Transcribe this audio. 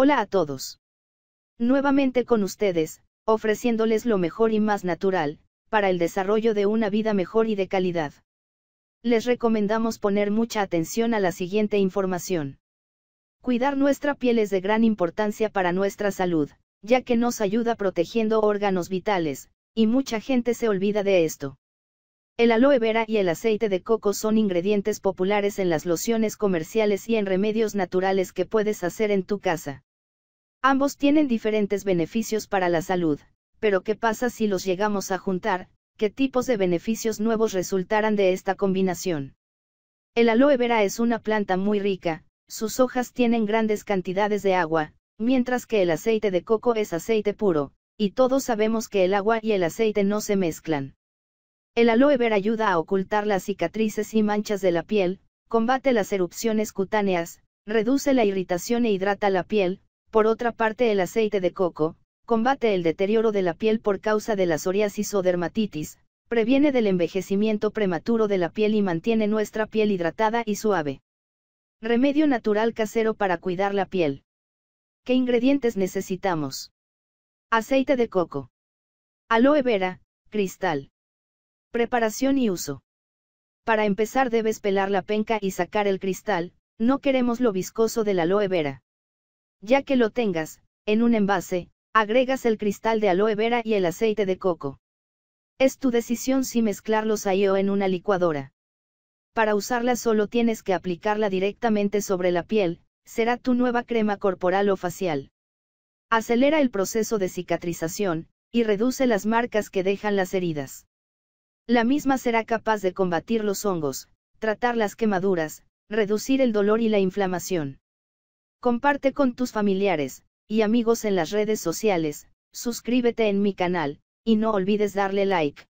Hola a todos. Nuevamente con ustedes, ofreciéndoles lo mejor y más natural, para el desarrollo de una vida mejor y de calidad. Les recomendamos poner mucha atención a la siguiente información. Cuidar nuestra piel es de gran importancia para nuestra salud, ya que nos ayuda protegiendo órganos vitales, y mucha gente se olvida de esto. El aloe vera y el aceite de coco son ingredientes populares en las lociones comerciales y en remedios naturales que puedes hacer en tu casa. Ambos tienen diferentes beneficios para la salud, pero ¿qué pasa si los llegamos a juntar? ¿Qué tipos de beneficios nuevos resultarán de esta combinación? El aloe vera es una planta muy rica, sus hojas tienen grandes cantidades de agua, mientras que el aceite de coco es aceite puro, y todos sabemos que el agua y el aceite no se mezclan. El aloe vera ayuda a ocultar las cicatrices y manchas de la piel, combate las erupciones cutáneas, reduce la irritación e hidrata la piel, por otra parte el aceite de coco, combate el deterioro de la piel por causa de la psoriasis o dermatitis, previene del envejecimiento prematuro de la piel y mantiene nuestra piel hidratada y suave. Remedio natural casero para cuidar la piel. ¿Qué ingredientes necesitamos? Aceite de coco. Aloe vera, cristal. Preparación y uso. Para empezar debes pelar la penca y sacar el cristal, no queremos lo viscoso del aloe vera. Ya que lo tengas, en un envase, agregas el cristal de aloe vera y el aceite de coco. Es tu decisión si mezclarlos ahí o en una licuadora. Para usarla solo tienes que aplicarla directamente sobre la piel, será tu nueva crema corporal o facial. Acelera el proceso de cicatrización, y reduce las marcas que dejan las heridas. La misma será capaz de combatir los hongos, tratar las quemaduras, reducir el dolor y la inflamación. Comparte con tus familiares y amigos en las redes sociales, suscríbete en mi canal, y no olvides darle like.